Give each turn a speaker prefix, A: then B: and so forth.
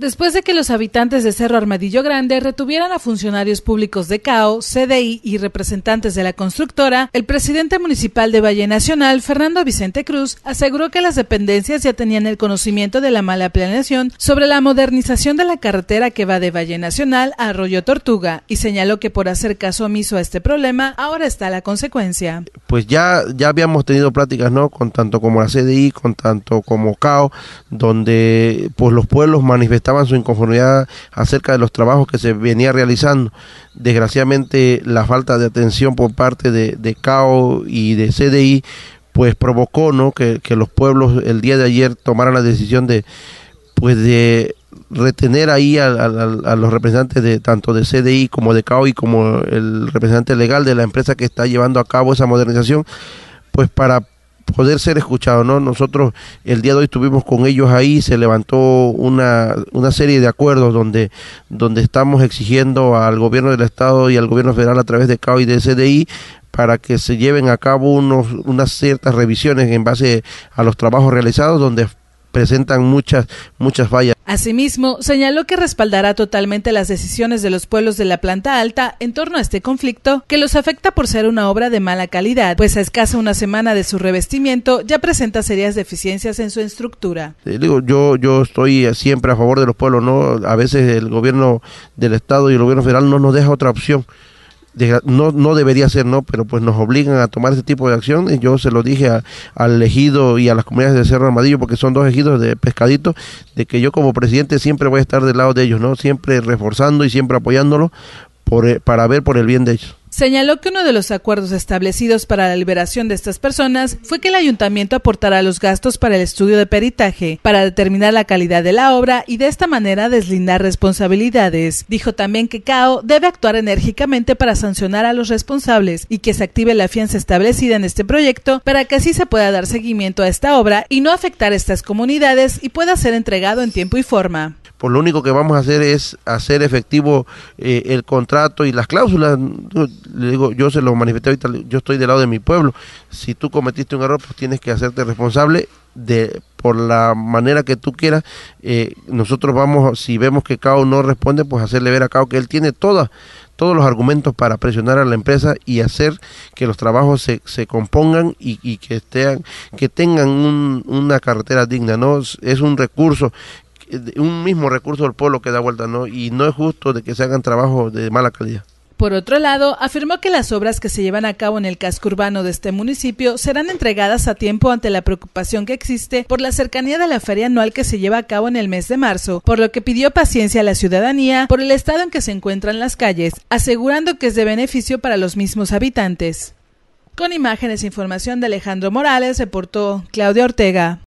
A: Después de que los habitantes de Cerro Armadillo Grande retuvieran a funcionarios públicos de CAO, CDI y representantes de la constructora, el presidente municipal de Valle Nacional, Fernando Vicente Cruz, aseguró que las dependencias ya tenían el conocimiento de la mala planeación sobre la modernización de la carretera que va de Valle Nacional a Arroyo Tortuga y señaló que por hacer caso omiso a este problema, ahora está la consecuencia.
B: Pues ya, ya habíamos tenido pláticas ¿no? Con tanto como la CDI, con tanto como CAO, donde pues los pueblos manifestaron su inconformidad acerca de los trabajos que se venía realizando. Desgraciadamente, la falta de atención por parte de, CAO y de CDI, pues provocó ¿no? que, los pueblos el día de ayer tomaran la decisión de, pues de retener ahí a, a, los representantes de tanto de CDI como de CAO y como el representante legal de la empresa que está llevando a cabo esa modernización, pues para poder ser escuchado, ¿no? Nosotros el día de hoy estuvimos con ellos ahí, se levantó una, una serie de acuerdos donde, donde estamos exigiendo al gobierno del Estado y al gobierno federal a través de CAO y de CDI para que se lleven a cabo unos, unas ciertas revisiones en base a los trabajos realizados, donde presentan muchas, muchas fallas.
A: Asimismo, señaló que respaldará totalmente las decisiones de los pueblos de la planta alta en torno a este conflicto, que los afecta por ser una obra de mala calidad, pues a escasa una semana de su revestimiento ya presenta serias deficiencias en su estructura.
B: Eh, digo, yo, yo estoy eh, siempre a favor de los pueblos, ¿no? A veces el gobierno del Estado y el gobierno federal no nos deja otra opción no, no debería ser, ¿no? Pero pues nos obligan a tomar ese tipo de acciones. Yo se lo dije al ejido y a las comunidades de Cerro amarillo porque son dos ejidos de pescadito, de que yo como presidente siempre voy a estar del lado de ellos, ¿no? Siempre reforzando y siempre apoyándolo e, para ver por el bien de ellos.
A: Señaló que uno de los acuerdos establecidos para la liberación de estas personas fue que el ayuntamiento aportará los gastos para el estudio de peritaje, para determinar la calidad de la obra y de esta manera deslindar responsabilidades. Dijo también que CAO debe actuar enérgicamente para sancionar a los responsables y que se active la fianza establecida en este proyecto para que así se pueda dar seguimiento a esta obra y no afectar a estas comunidades y pueda ser entregado en tiempo y forma
B: pues lo único que vamos a hacer es hacer efectivo eh, el contrato y las cláusulas. Le digo, yo se lo manifesté ahorita, yo estoy del lado de mi pueblo. Si tú cometiste un error, pues tienes que hacerte responsable de por la manera que tú quieras. Eh, nosotros vamos, si vemos que Cao no responde, pues hacerle ver a Cao que él tiene todas todos los argumentos para presionar a la empresa y hacer que los trabajos se, se compongan y, que, estén, que tengan una carretera digna. ¿no? Es un recurso un mismo recurso del pueblo que da vuelta, ¿no? Y no es justo de que se hagan trabajos de mala calidad.
A: Por otro lado, afirmó que las obras que se llevan a cabo en el casco urbano de este municipio serán entregadas a tiempo ante la preocupación que existe por la cercanía de la feria anual que se lleva a cabo en el mes de marzo, por lo que pidió paciencia a la ciudadanía por el estado en que se encuentran las calles, asegurando que es de beneficio para los mismos habitantes. Con imágenes e información de Alejandro Morales, reportó Claudia Ortega.